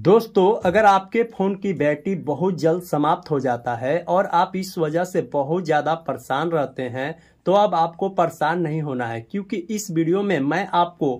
दोस्तों अगर आपके फोन की बैटरी बहुत जल्द समाप्त हो जाता है और आप इस वजह से बहुत ज़्यादा परेशान रहते हैं तो अब आपको परेशान नहीं होना है क्योंकि इस वीडियो में मैं आपको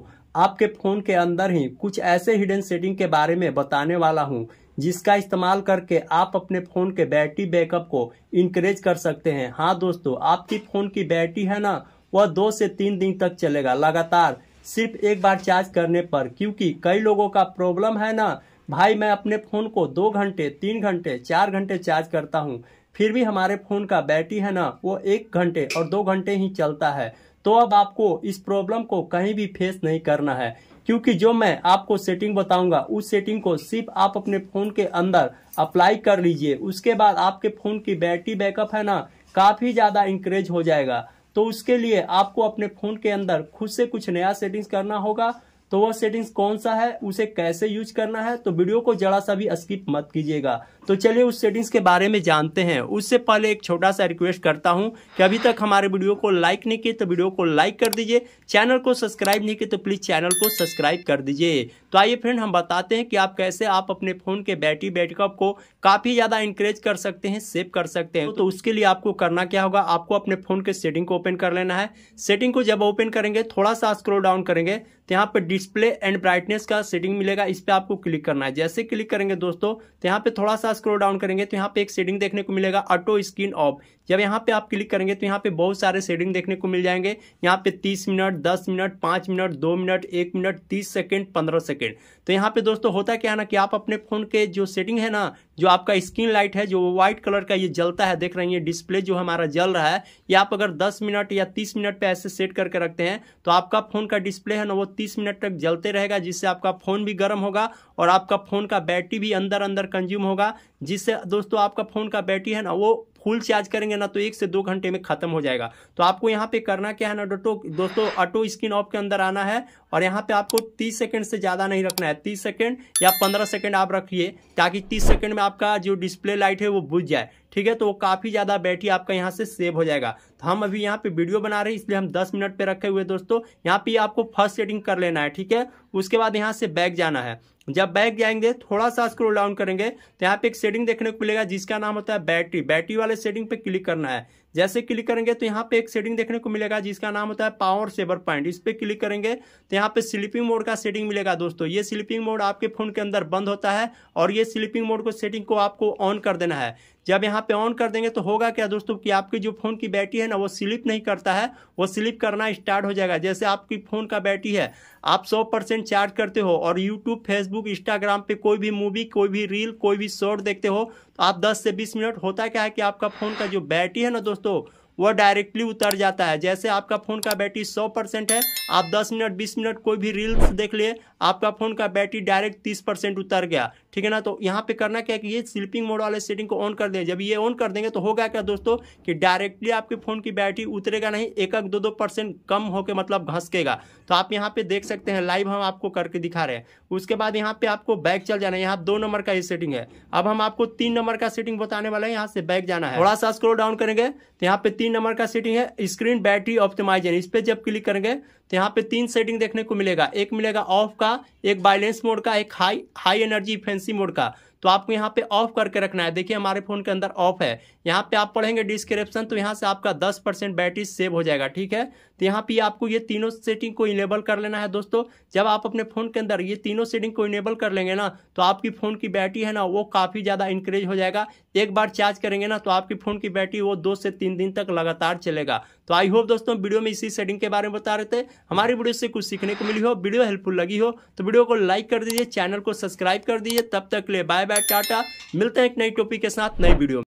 आपके फ़ोन के अंदर ही कुछ ऐसे हिडन सेटिंग के बारे में बताने वाला हूं जिसका इस्तेमाल करके आप अपने फ़ोन के बैटरी बैकअप को इंकरेज कर सकते हैं हाँ दोस्तों आपकी फ़ोन की बैटरी है ना वह दो से तीन दिन तक चलेगा लगातार सिर्फ एक बार चार्ज करने पर क्योंकि कई लोगों का प्रॉब्लम है ना भाई मैं अपने फ़ोन को दो घंटे तीन घंटे चार घंटे चार्ज करता हूँ फिर भी हमारे फ़ोन का बैटरी है ना वो एक घंटे और दो घंटे ही चलता है तो अब आपको इस प्रॉब्लम को कहीं भी फेस नहीं करना है क्योंकि जो मैं आपको सेटिंग बताऊंगा उस सेटिंग को सिर्फ आप अपने फ़ोन के अंदर अप्लाई कर लीजिए उसके बाद आपके फ़ोन की बैटरी बैकअप है ना काफ़ी ज़्यादा इंक्रेज हो जाएगा तो उसके लिए आपको अपने फ़ोन के अंदर खुद से कुछ नया सेटिंग्स करना होगा तो वह सेटिंग्स कौन सा है उसे कैसे यूज करना है तो वीडियो को जरा सा भी स्किप मत कीजिएगा तो चलिए उस सेटिंग्स के बारे में जानते हैं उससे पहले एक छोटा सा रिक्वेस्ट करता हूं कि अभी तक हमारे वीडियो को लाइक नहीं किए तो वीडियो को लाइक कर दीजिए चैनल को सब्सक्राइब नहीं किए तो प्लीज़ चैनल को सब्सक्राइब कर दीजिए तो आइए फ्रेंड हम बताते हैं कि आप कैसे आप अपने फ़ोन के बैटरी बैकअप को काफ़ी ज़्यादा इंक्रेज कर सकते हैं सेव कर सकते हैं तो उसके लिए आपको करना क्या होगा आपको अपने फ़ोन के सेटिंग को ओपन कर लेना है सेटिंग को जब ओपन करेंगे थोड़ा सा स्क्रोल डाउन करेंगे तो यहाँ पर डिस्प्ले एंड ब्राइटनेस का सेटिंग मिलेगा इस पर आपको क्लिक करना है जैसे क्लिक करेंगे दोस्तों तो यहाँ पर थोड़ा सा थोड़ा स्क्रोल डाउन करेंगे तो यहाँ पे एक सेडिंग देखने को मिलेगा ऑटो स्क्रीन ऑफ जब यहाँ पे आप क्लिक करेंगे तो यहाँ पे बहुत सारे सेडिंग देखने को मिल जाएंगे यहाँ पे तीस मिनट दस मिनट पाँच मिनट दो मिनट एक मिनट तीस सेकेंड पंद्रह सेकेंड तो यहाँ पे दोस्तों होता क्या है ना कि आप अपने फ़ोन के जो सेटिंग है ना जो आपका स्क्रीन लाइट है जो व्हाइट कलर का ये जलता है देख रहे हैं ये डिस्प्ले जो हमारा जल रहा है ये आप अगर 10 मिनट या 30 मिनट पे ऐसे सेट करके रखते हैं तो आपका फ़ोन का डिस्प्ले है ना वो 30 मिनट तक जलते रहेगा जिससे आपका फ़ोन भी गर्म होगा और आपका फ़ोन का बैटरी भी अंदर अंदर कंज्यूम होगा जिससे दोस्तों आपका फ़ोन का बैटरी है ना वो फुल चार्ज करेंगे ना तो एक से दो घंटे में खत्म हो जाएगा तो आपको यहाँ पे करना क्या है ना डोटो दोस्तों ऑटो स्क्रीन ऑफ के अंदर आना है और यहाँ पे आपको 30 सेकंड से ज़्यादा नहीं रखना है 30 सेकंड या 15 सेकंड आप रखिए ताकि 30 सेकंड में आपका जो डिस्प्ले लाइट है वो बुझ जाए ठीक है तो वो काफ़ी ज़्यादा बैटरी आपका यहाँ से सेव हो जाएगा हम अभी यहाँ पे वीडियो बना रहे हैं इसलिए हम 10 मिनट पे रखे हुए दोस्तों यहाँ पे आपको फर्स्ट सेटिंग कर लेना है ठीक है उसके बाद यहाँ से बैक जाना है जब बैक जाएंगे थोड़ा सा स्क्रोल डाउन करेंगे तो यहाँ पे एक सेटिंग देखने को मिलेगा जिसका नाम होता है बैटरी बैटरी वाले सेटिंग पे क्लिक करना है जैसे क्लिक करेंगे तो यहाँ पे एक सेटिंग देखने को मिलेगा जिसका नाम होता है पावर सेवर पॉइंट इस पर क्लिक करेंगे तो यहाँ पे स्लीपिंग मोड का सेटिंग मिलेगा दोस्तों ये स्लीपिंग मोड आपके फोन के अंदर बंद होता है और ये स्लीपिंग मोड को सेटिंग को आपको ऑन कर देना है जब यहाँ पे ऑन कर देंगे तो होगा क्या दोस्तों कि आपकी जो फ़ोन की बैटरी है ना वो स्लिप नहीं करता है वो स्लिप करना स्टार्ट हो जाएगा जैसे आपकी फ़ोन का बैटरी है आप 100 परसेंट चार्ज करते हो और यूट्यूब फेसबुक इंस्टाग्राम पे कोई भी मूवी कोई भी रील कोई भी शॉर्ट देखते हो तो आप 10 से 20 मिनट होता क्या है कि आपका फ़ोन का जो बैटरी है ना दोस्तों वह डायरेक्टली उतर जाता है जैसे आपका फ़ोन का बैटरी सौ परसेंट है आप दस मिनट बीस मिनट कोई भी रील्स देख लिए आपका फ़ोन का बैटरी डायरेक्ट तीस परसेंट उतर गया ठीक है ना तो यहाँ पे करना क्या है कि ये स्लीपिंग मोड वाले सेटिंग को ऑन कर दें जब ये ऑन कर देंगे तो होगा क्या दोस्तों कि डायरेक्टली आपके फ़ोन की बैटरी उतरेगा नहीं एक एक दो दो परसेंट कम होकर मतलब घंसकेगा तो आप यहाँ पे देख सकते हैं लाइव हम आपको करके दिखा रहे हैं उसके बाद यहाँ पे आपको बैक चल जाना है यहाँ दो नंबर का ही सेटिंग है अब हम आपको तीन नंबर का सेटिंग बताने वाला है यहाँ से बैक जाना है थोड़ा सा स्क्रोल डाउन करेंगे तो यहाँ पे तीन नंबर का सेटिंग है स्क्रीन बैटरी ऑप्टिमाइजर इस पर जब क्लिक करेंगे तो यहाँ पे तीन सेटिंग देखने को मिलेगा एक मिलेगा ऑफ का एक बैलेंस मोड का एक high high energy fancy mode का तो आपको यहाँ पे ऑफ करके रखना है देखिए हमारे फोन के अंदर ऑफ है यहाँ पे आप पढ़ेंगे डिस्क्रिप्शन तो यहाँ से आपका 10 परसेंट बैटरी सेव हो जाएगा ठीक है तो यहाँ पे आपको ये तीनों सेटिंग को इनेबल कर लेना है दोस्तों जब आप अपने फोन के अंदर ये तीनों सेटिंग को इनेबल कर लेंगे ना तो आपकी फोन की बैटरी है ना वो काफ़ी ज़्यादा इंक्रीज हो जाएगा एक बार चार्ज करेंगे ना तो आपकी फोन की बैटरी वो दो से तीन दिन तक लगातार चलेगा तो आई होप दोस्तों वीडियो में इसी सेटिंग के बारे में बता रहे थे हमारी वीडियो से कुछ सीखने को मिली हो वीडियो हेल्पफुल लगी हो तो वीडियो को लाइक कर दीजिए चैनल को सब्सक्राइब कर दीजिए तब तक ले बाय बाय टाटा मिलते हैं एक नई टॉपिक के साथ नई वीडियो